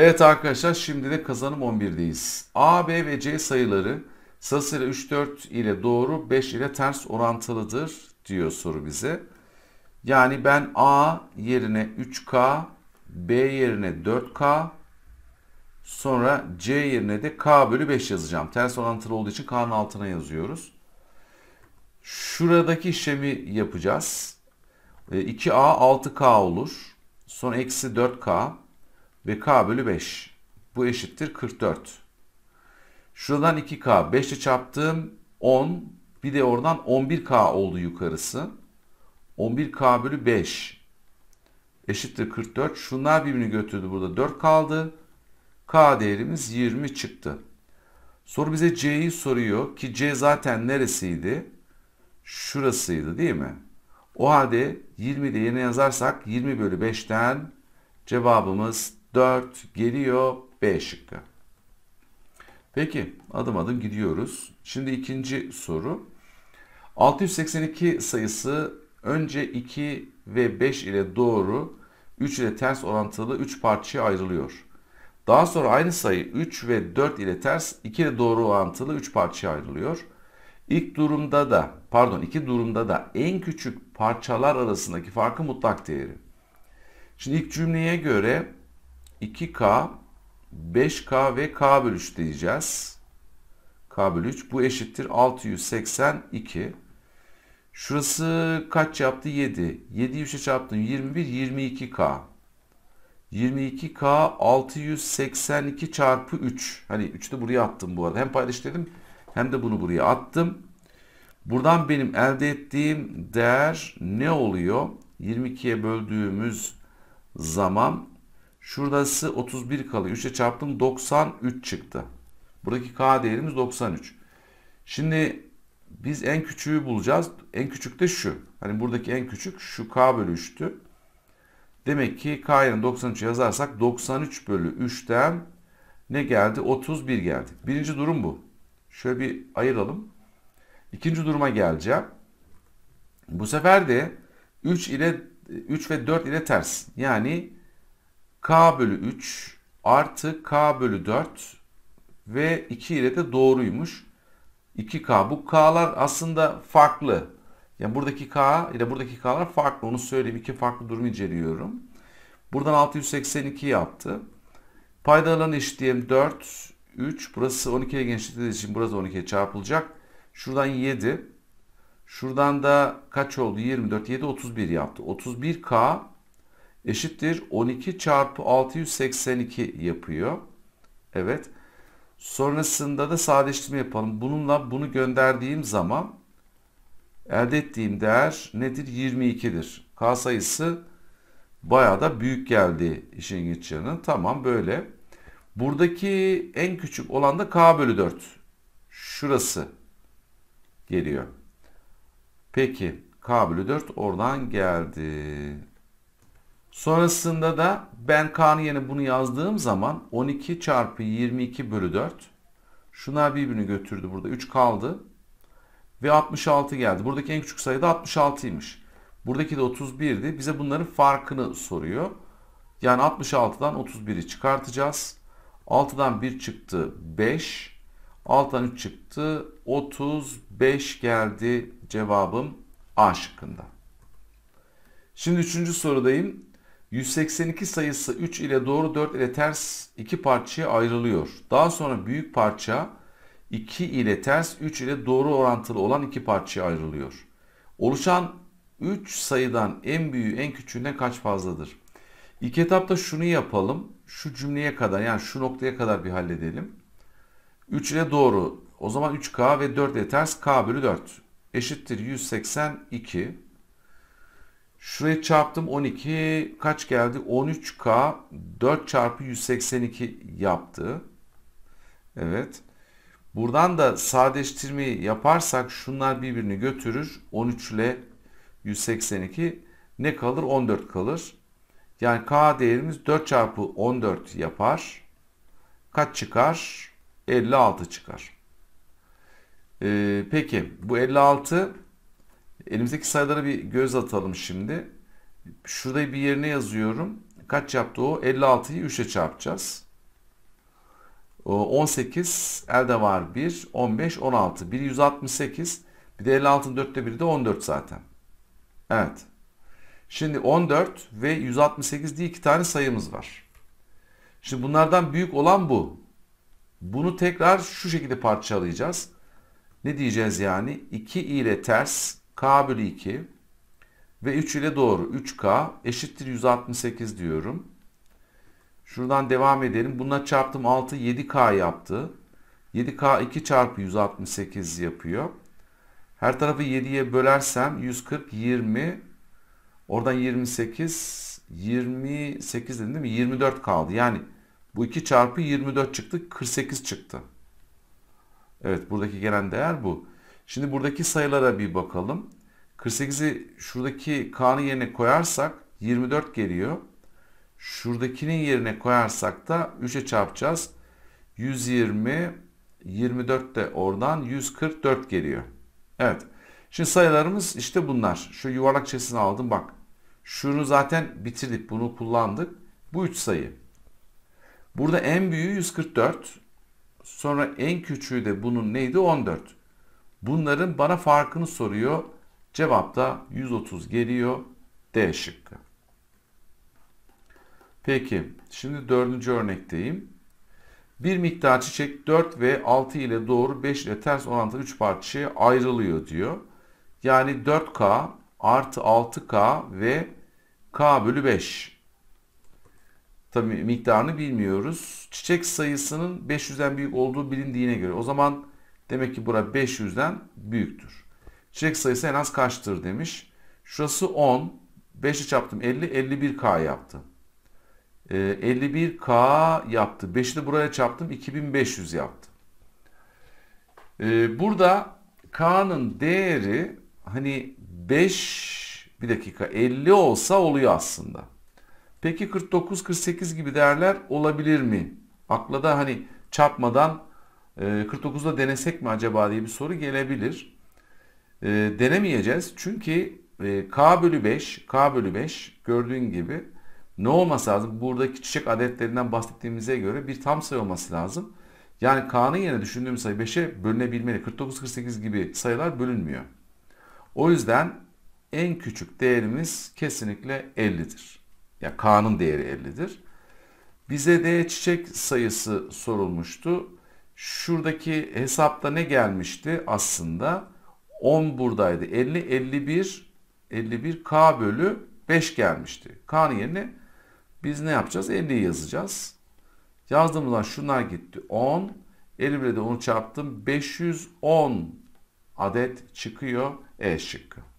Evet arkadaşlar şimdi de kazanım 11'deyiz. A, B ve C sayıları sırasıyla 3, 4 ile doğru 5 ile ters orantılıdır diyor soru bize. Yani ben A yerine 3K, B yerine 4K, sonra C yerine de K bölü 5 yazacağım. Ters orantılı olduğu için K'nın altına yazıyoruz. Şuradaki işlemi yapacağız. 2A e, 6K olur. Sonra eksi 4K ve k bölü 5. Bu eşittir 44. Şuradan 2k 5 ile çarptığım 10 bir de oradan 11k oldu yukarısı. 11k bölü 5 eşittir 44. Şunlar birbirini götürdü burada 4 kaldı. K değerimiz 20 çıktı. Soru bize C'yi soruyor ki C zaten neresiydi? Şurasıydı değil mi? O halde 20 de yerine yazarsak 20 bölü 5'ten cevabımız 4 geliyor B şıkkı. Peki adım adım gidiyoruz. Şimdi ikinci soru. 682 sayısı önce 2 ve 5 ile doğru 3 ile ters orantılı 3 parçaya ayrılıyor. Daha sonra aynı sayı 3 ve 4 ile ters 2 ile doğru orantılı 3 parçaya ayrılıyor. İlk durumda da pardon iki durumda da en küçük parçalar arasındaki farkı mutlak değeri. Şimdi ilk cümleye göre 2K, 5K ve K bölü 3 diyeceğiz. K bölü 3 bu eşittir 682. Şurası kaç yaptı? 7. 7'yi 3'e çarptım. 21, 22K. 22K 682 çarpı 3. Hani 3'ü de buraya attım bu arada. Hem paylaş dedim hem de bunu buraya attım. Buradan benim elde ettiğim değer ne oluyor? 22'ye böldüğümüz zaman Şuradası 31 kalıyor. 3'e çarptım 93 çıktı. Buradaki k değerimiz 93. Şimdi biz en küçüğü bulacağız. En küçük de şu. Hani buradaki en küçük şu k bölü 3'tü. Demek ki k yerine 93 yazarsak 93 bölü 3'ten ne geldi? 31 geldi. Birinci durum bu. Şöyle bir ayıralım. İkinci duruma geleceğim. Bu sefer de 3 ile 3 ve 4 ile ters. Yani k bölü 3 artı k bölü 4 ve 2 ile de doğruymuş. 2k bu k'lar aslında farklı. Yani buradaki k ile buradaki k'lar farklı. Onu söyleyeyim. İki farklı durum inceliyorum. Buradan 682 yaptı. Paydaların eşitliğim 4, 3. Burası 12 ile genişletildiği için burası 12 ile çarpılacak. Şuradan 7. Şuradan da kaç oldu? 24, 7, 31 yaptı. 31k eşittir 12 çarpı 682 yapıyor. Evet. Sonrasında da sadeleştirme yapalım. Bununla bunu gönderdiğim zaman elde ettiğim değer nedir? 22'dir. K sayısı baya da büyük geldi işin iç yanı. Tamam böyle. Buradaki en küçük olan da K bölü 4. Şurası geliyor. Peki K bölü 4 oradan geldi. Sonrasında da ben Kaniye'nin bunu yazdığım zaman 12 çarpı 22 bölü 4. şuna birbirini götürdü burada. 3 kaldı. Ve 66 geldi. Buradaki en küçük sayı da 66'ymış. Buradaki de 31'di. Bize bunların farkını soruyor. Yani 66'dan 31'i çıkartacağız. 6'dan 1 çıktı 5. 6'dan 3 çıktı 35 geldi cevabım A şıkkında. Şimdi üçüncü sorudayım. 182 sayısı 3 ile doğru 4 ile ters iki parçaya ayrılıyor. Daha sonra büyük parça 2 ile ters 3 ile doğru orantılı olan iki parçaya ayrılıyor. Oluşan 3 sayıdan en büyüğü en küçüğünden kaç fazladır? İlk etapta şunu yapalım. Şu cümleye kadar yani şu noktaya kadar bir halledelim. 3 ile doğru. O zaman 3K ve 4 ile ters K bölü 4 eşittir 182. Şuraya çarptım 12 kaç geldi? 13K 4 çarpı 182 yaptı. Evet. Buradan da sadeleştirmeyi yaparsak şunlar birbirini götürür. 13 ile 182 ne kalır? 14 kalır. Yani K değerimiz 4 çarpı 14 yapar. Kaç çıkar? 56 çıkar. Ee, peki bu 56 Elimizdeki sayılara bir göz atalım şimdi. Şurada bir yerine yazıyorum. Kaç yaptı o? 56'yı 3'e çarpacağız. 18 elde var 1, 15, 16. 1, 168. Bir de 56'ın 4'te 1'i de 14 zaten. Evet. Şimdi 14 ve 168 diye iki tane sayımız var. Şimdi bunlardan büyük olan bu. Bunu tekrar şu şekilde parçalayacağız. Ne diyeceğiz yani? 2 ile ters k bölü 2 ve 3 ile doğru 3k eşittir 168 diyorum. Şuradan devam edelim. Buna çarptım 6 7k yaptı. 7k 2 çarpı 168 yapıyor. Her tarafı 7'ye bölersem 140 20 oradan 28 28 dedim değil mi? 24 kaldı. Yani bu 2 çarpı 24 çıktı. 48 çıktı. Evet buradaki gelen değer bu. Şimdi buradaki sayılara bir bakalım. 48'i şuradaki K'nın yerine koyarsak 24 geliyor. Şuradakinin yerine koyarsak da 3'e çarpacağız. 120, 24 de oradan 144 geliyor. Evet. Şimdi sayılarımız işte bunlar. Şu yuvarlak çizgisini aldım bak. Şunu zaten bitirdik. Bunu kullandık. Bu 3 sayı. Burada en büyüğü 144. Sonra en küçüğü de bunun neydi? 14. Bunların bana farkını soruyor. Cevap da 130 geliyor. D şıkkı. Peki şimdi dördüncü örnekteyim. Bir miktar çiçek 4 ve 6 ile doğru 5 ile ters orantılı 3 parçaya ayrılıyor diyor. Yani 4K artı 6K ve K bölü 5. Tabi miktarını bilmiyoruz. Çiçek sayısının 500'den büyük olduğu bilindiğine göre. O zaman Demek ki bura 500'den büyüktür. Çiçek sayısı en az kaçtır demiş. Şurası 10. 5'i çarptım 50. 51K yaptı. E, ee, 51K yaptı. 5'i de buraya çarptım. 2500 yaptı. E, burada K'nın değeri hani 5 bir dakika 50 olsa oluyor aslında. Peki 49-48 gibi değerler olabilir mi? Akla da hani çarpmadan 49'da ee, denesek mi acaba diye bir soru gelebilir. Ee, denemeyeceğiz çünkü e, K bölü 5, K bölü 5 gördüğün gibi ne olması lazım? Buradaki çiçek adetlerinden bahsettiğimize göre bir tam sayı olması lazım. Yani K'nın yerine düşündüğüm sayı 5'e bölünebilmeli. 49-48 gibi sayılar bölünmüyor. O yüzden en küçük değerimiz kesinlikle 50'dir. Ya yani K'nın değeri 50'dir. Bize de çiçek sayısı sorulmuştu şuradaki hesapta ne gelmişti aslında? 10 buradaydı. 50, 51, 51 K bölü 5 gelmişti. K'nın yerine biz ne yapacağız? 50'yi yazacağız. Yazdığımızdan şunlar gitti. 10, 51'e de onu çarptım. 510 adet çıkıyor E şıkkı.